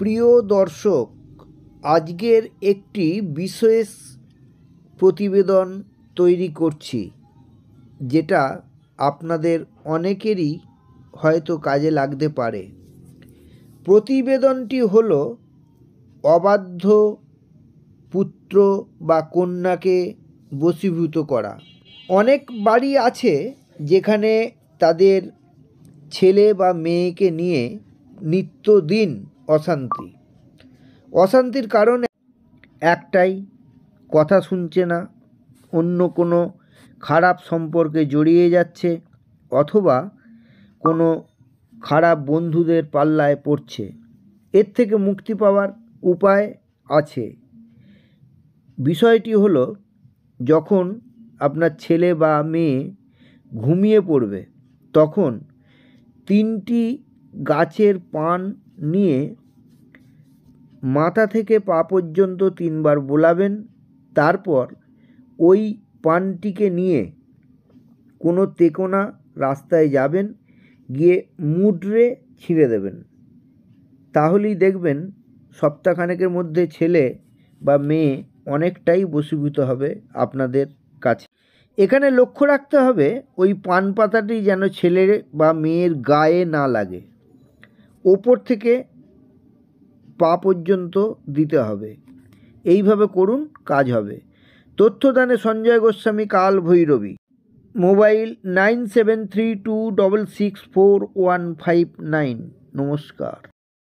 প্রিয় দর্শক আজকের একটি বিশেষ প্রতিবেদন তৈরি করছি যেটা আপনাদের অনেকেরই হয়তো কাজে লাগতে পারে প্রতিবেদনটি হল অবাধ্য পুত্র বা কন্যাকে বসীভূত করা অনেক বাড়ি আছে যেখানে তাদের ছেলে বা মেয়েকে নিয়ে নিত্যদিন অশান্তি অশান্তির কারণ একটাই কথা শুনছে না অন্য কোনো খারাপ সম্পর্কে জড়িয়ে যাচ্ছে অথবা কোনো খারাপ বন্ধুদের পাল্লায় পড়ছে এর থেকে মুক্তি পাওয়ার উপায় আছে বিষয়টি হলো যখন আপনার ছেলে বা মেয়ে ঘুমিয়ে পড়বে তখন তিনটি গাছের পান নিয়ে মাথা থেকে পা পর্যন্ত তিনবার বোলাবেন তারপর ওই পানটিকে নিয়ে কোনো তেকোনা রাস্তায় যাবেন গিয়ে মুডরে ছিঁড়ে দেবেন তাহলেই দেখবেন সপ্তাহখানেকের মধ্যে ছেলে বা মেয়ে অনেকটাই বসীভূত হবে আপনাদের কাছে এখানে লক্ষ্য রাখতে হবে ওই পান পাতাটি যেন ছেলে বা মেয়ের গায়ে না লাগে ওপর থেকে পা পর্যন্ত দিতে হবে এইভাবে করুন কাজ হবে তথ্যদানে সঞ্জয় গোস্বামী কাল ভৈরবী mobile nine seven three two double six four one five nine নমস্কার